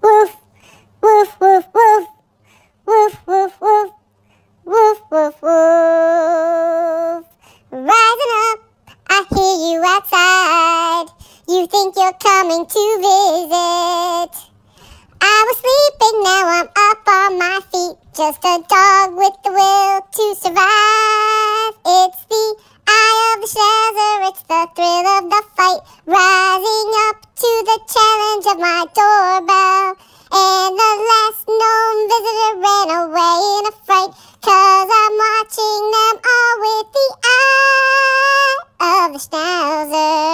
Woof, woof, woof, woof. Woof, woof, woof. Woof, woof, woof. Rising up, I hear you outside. You think you're coming to visit. I was sleeping, now I'm up on my feet. Just a dog with the will to survive. of my doorbell. And the last known visitor ran away in a fright, cause I'm watching them all with the eye of the schnauzer.